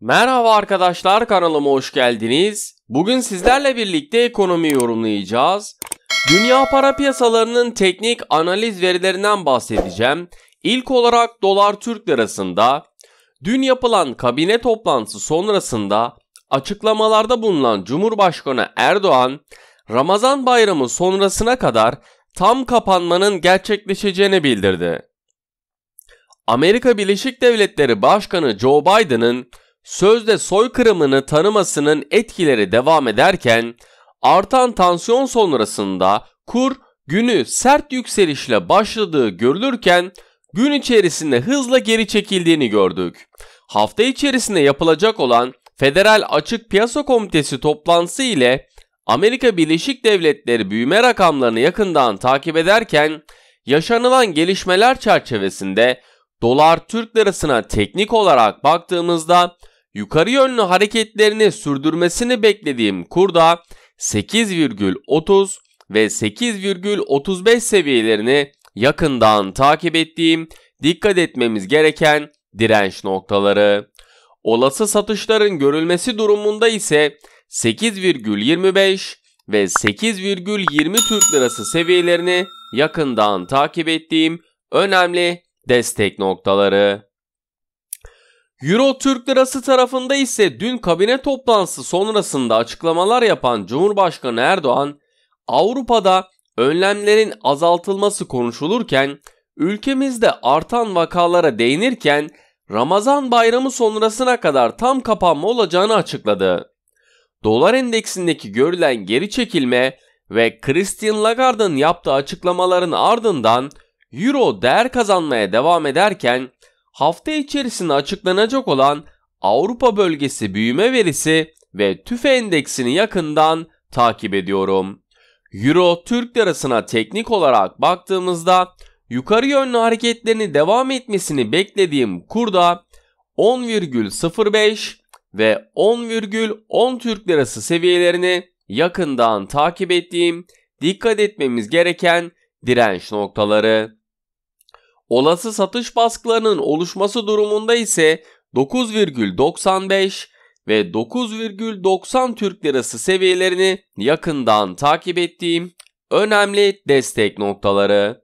Merhaba arkadaşlar kanalıma hoş geldiniz. Bugün sizlerle birlikte ekonomi yorumlayacağız. Dünya para piyasalarının teknik analiz verilerinden bahsedeceğim. İlk olarak dolar Türk lirasında dün yapılan kabine toplantısı sonrasında açıklamalarda bulunan Cumhurbaşkanı Erdoğan Ramazan bayramı sonrasına kadar tam kapanmanın gerçekleşeceğini bildirdi. Amerika Birleşik Devletleri Başkanı Joe Biden'ın sözde soykırımını tanımasının etkileri devam ederken artan tansiyon sonrasında kur günü sert yükselişle başladığı görülürken gün içerisinde hızla geri çekildiğini gördük. Hafta içerisinde yapılacak olan Federal Açık Piyasa Komitesi toplantısı ile Amerika Birleşik Devletleri büyüme rakamlarını yakından takip ederken yaşanılan gelişmeler çerçevesinde dolar Türk lirasına teknik olarak baktığımızda yukarı yönlü hareketlerini sürdürmesini beklediğim kurda 8,30 ve 8,35 seviyelerini yakından takip ettiğim dikkat etmemiz gereken direnç noktaları. Olası satışların görülmesi durumunda ise 8,25 ve 8,20 Türk Lirası seviyelerini yakından takip ettiğim önemli destek noktaları. Euro Türk Lirası tarafında ise dün kabine toplantısı sonrasında açıklamalar yapan Cumhurbaşkanı Erdoğan, Avrupa'da önlemlerin azaltılması konuşulurken, ülkemizde artan vakalara değinirken Ramazan bayramı sonrasına kadar tam kapanma olacağını açıkladı. Dolar endeksindeki görülen geri çekilme ve Christine Lagarde'ın yaptığı açıklamaların ardından Euro değer kazanmaya devam ederken hafta içerisinde açıklanacak olan Avrupa bölgesi büyüme verisi ve TÜFE endeksini yakından takip ediyorum. Euro Türk lirasına teknik olarak baktığımızda yukarı yönlü hareketlerini devam etmesini beklediğim kurda 10,05 ve 10,10 Türk lirası seviyelerini yakından takip ettiğim dikkat etmemiz gereken direnç noktaları. Olası satış baskılarının oluşması durumunda ise 9,95 ve 9,90 Türk Lirası seviyelerini yakından takip ettiğim önemli destek noktaları.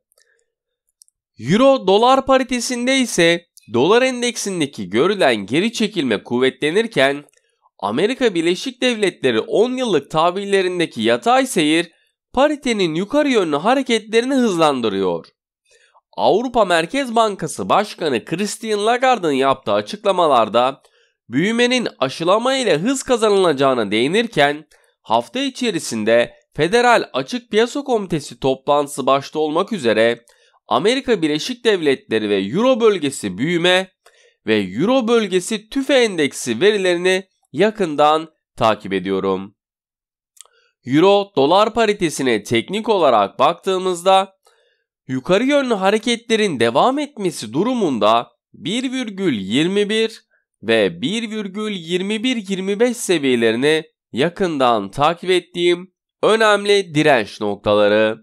Euro dolar paritesinde ise dolar endeksindeki görülen geri çekilme kuvvetlenirken Amerika Birleşik Devletleri 10 yıllık tahvillerindeki yatay seyir paritenin yukarı yönlü hareketlerini hızlandırıyor. Avrupa Merkez Bankası Başkanı Christine Lagarde'ın yaptığı açıklamalarda büyümenin aşılama ile hız kazanılacağına değinirken hafta içerisinde Federal Açık Piyasa Komitesi toplantısı başta olmak üzere Amerika Birleşik Devletleri ve Euro bölgesi büyüme ve Euro bölgesi tüfe endeksi verilerini yakından takip ediyorum. Euro dolar paritesine teknik olarak baktığımızda Yukarı yönlü hareketlerin devam etmesi durumunda 1,21 ve 1,21-25 seviyelerini yakından takip ettiğim önemli direnç noktaları.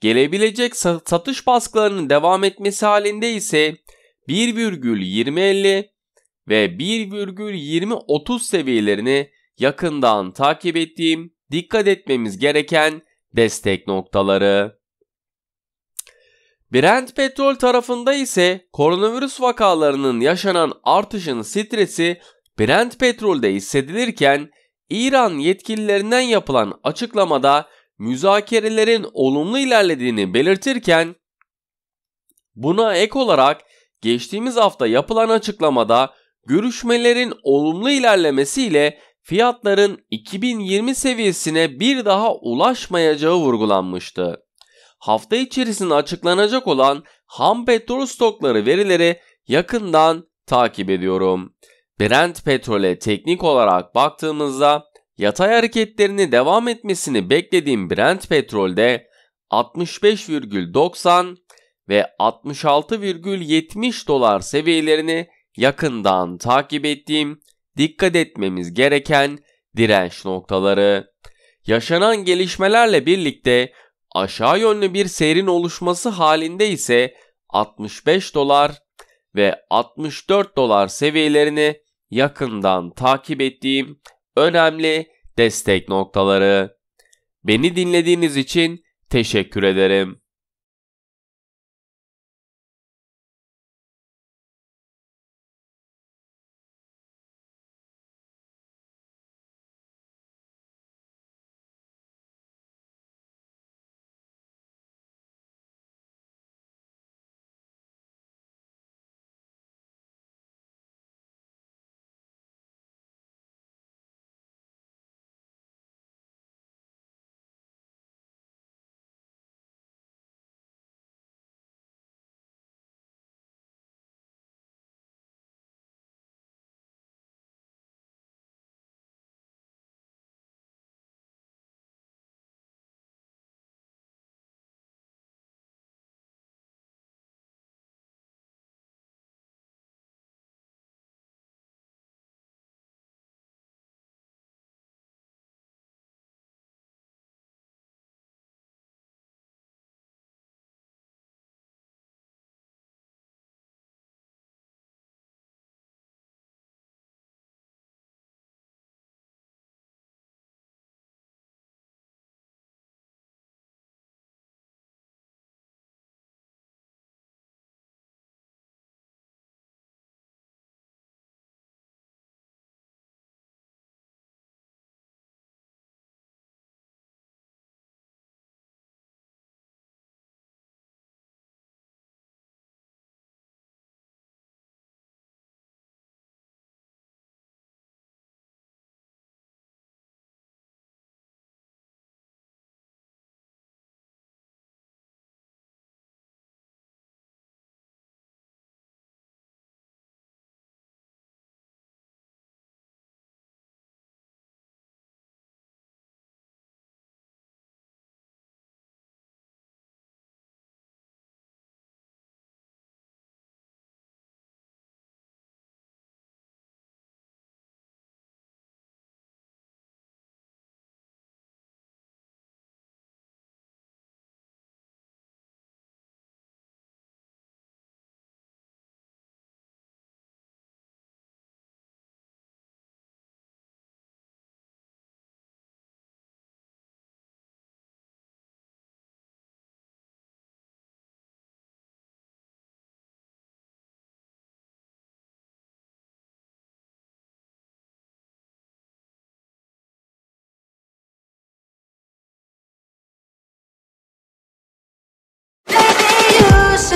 Gelebilecek satış baskılarının devam etmesi halinde ise 1,2050 ve 1.20-30 seviyelerini yakından takip ettiğim dikkat etmemiz gereken destek noktaları. Brent Petrol tarafında ise koronavirüs vakalarının yaşanan artışın stresi Brent Petrol'de hissedilirken İran yetkililerinden yapılan açıklamada müzakerelerin olumlu ilerlediğini belirtirken buna ek olarak geçtiğimiz hafta yapılan açıklamada görüşmelerin olumlu ilerlemesiyle fiyatların 2020 seviyesine bir daha ulaşmayacağı vurgulanmıştı hafta içerisinde açıklanacak olan ham petrol stokları verileri yakından takip ediyorum. Brent petrole teknik olarak baktığımızda yatay hareketlerini devam etmesini beklediğim Brent petrolde 65,90 ve 66,70 dolar seviyelerini yakından takip ettiğim dikkat etmemiz gereken direnç noktaları. Yaşanan gelişmelerle birlikte Aşağı yönlü bir seyrin oluşması halinde ise 65 dolar ve 64 dolar seviyelerini yakından takip ettiğim önemli destek noktaları. Beni dinlediğiniz için teşekkür ederim.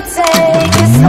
to take it slow.